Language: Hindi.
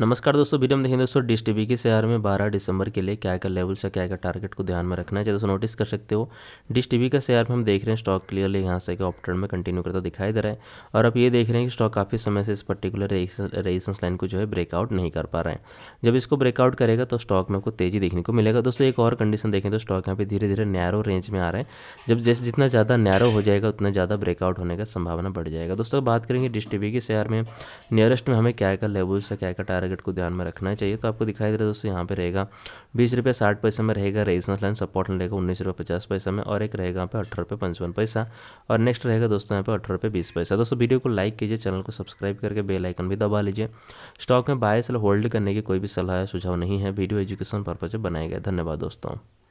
नमस्कार दोस्तों वीडियो में देखें दोस्तों डिश टीवी के शहर में 12 दिसंबर के लिए क्या क्या लेवल से क्या क्या टारगेट को ध्यान में रखना है दोस्तों नोटिस कर सकते हो डिश टीवी का शेयर में हम देख रहे हैं स्टॉक क्लियरली यहाँ से ऑप ट्रेंड में कंटिन्यू करता दिखाई दे रहा है और आप ये देख रहे हैं कि स्टॉक काफ़ी समय से इस पर्टिकुलर रेजिस्टेंस लाइन को जो है ब्रेकआउट नहीं कर पा रहे हैं जब इसको ब्रेकआउट करेगा तो स्टॉक में आपको तेजी देखने को मिलेगा दोस्तों एक और कंडीशन देखें तो स्टॉक यहाँ पर धीरे धीरे नैरो रेंज में आ रहे हैं जब जैसे जितना ज़्यादा नैरो हो जाएगा उतना ज़्यादा ब्रेकआउट होने का संभावना बढ़ जाएगा दोस्तों बात करेंगे डिश टीवी के शेयर में नियरेस्ट में हमें क्या क्या लेवल से क्या क्या टारगेट को ध्यान में रखना चाहिए तो आपको दिखाई दे रहा है दोस्तों यहाँ पे रहेगा बीस रुपये साठ पैसे में रहेगा रेजिस्टेंस लाइन सपोर्ट लाइन रहेगा उन्नीस रुपये पचास पैसे में और एक रहेगा यहाँ पे अठारह रुपये पंचपन पैसा और नेक्स्ट रहेगा दोस्तों यहाँ पे अठारह रुपये बीस पैसा दोस्तों वीडियो को लाइक कीजिए चैनल को सब्सक्राइब करके बेल आइकन भी दबा लीजिए स्टॉक में बाय सेल होल्ड करने की कोई भी सलाह सुझाव नहीं है वीडियो एजुकेशन पर्पज से बनाया गया धन्यवाद दोस्तों